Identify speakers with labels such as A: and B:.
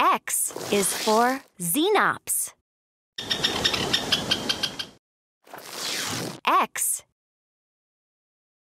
A: X is for Xenops. X